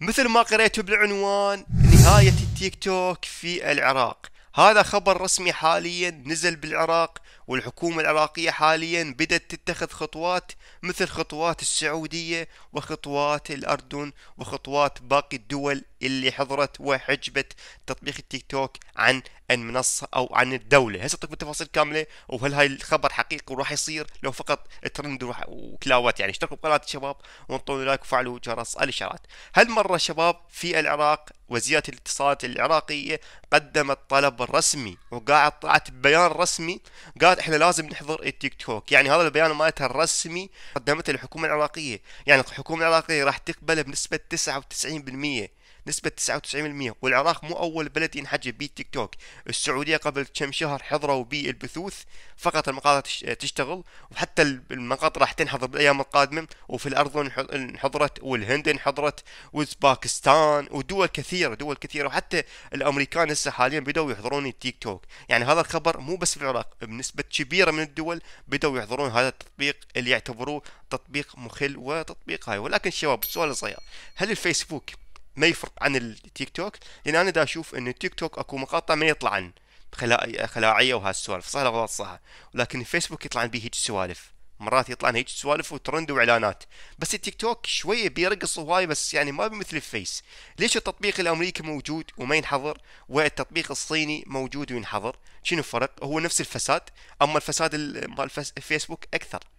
مثل ما قريته بالعنوان نهاية التيك توك في العراق هذا خبر رسمي حاليا نزل بالعراق والحكومة العراقية حاليا بدأت تتخذ خطوات مثل خطوات السعودية وخطوات الأردن وخطوات باقي الدول اللي حضرت وحجبت تطبيق التيك توك عن المنصة أو عن الدولة هسه أعطيكم تفاصيل كاملة وهل هاي الخبر حقيقي وراح يصير لو فقط ترند وكلاوات يعني اشتركوا بقناة الشباب وانطوني لايك وفعلوا جرس الإشعارات هالمرة شباب في العراق وزيرة الاتصالات العراقية قدمت طلب رسمي وقاعد طلعت بيان رسمي قالت احنا لازم نحضر التيك توك يعني هذا البيان مالتها الرسمي قدمته الحكومه العراقيه يعني الحكومه العراقيه راح تقبله بنسبه 99% نسبة 99% والعراق مو أول بلد ينحجب به تيك توك السعودية قبل كم شهر حضروا به البثوث فقط المقاطع تشتغل وحتى المقاطع راح تنحضر بالأيام القادمة وفي الأردن انحضرت والهند انحضرت وباكستان ودول كثيرة دول كثيرة وحتى الأمريكان هسه حاليا بدأوا يحضرون التيك توك يعني هذا الخبر مو بس في العراق بنسبة كبيرة من الدول بدأوا يحضرون هذا التطبيق اللي يعتبروه تطبيق مخل وتطبيق هاي ولكن شباب سؤال صغير هل الفيسبوك ما يفرق عن التيك توك لان انا دا اشوف ان التيك توك اكو مقاطع ما يطلع عن خلاعيه وهالسوالف صح ولا غلط صح ولكن الفيسبوك يطلع به هيك سوالف مرات يطلع هيك سوالف وترند واعلانات بس التيك توك شويه بيرقص هواي بس يعني ما بمثل الفيس ليش التطبيق الامريكي موجود وما ينحظر والتطبيق الصيني موجود وينحظر شنو الفرق هو نفس الفساد اما الفساد مال الفيسبوك اكثر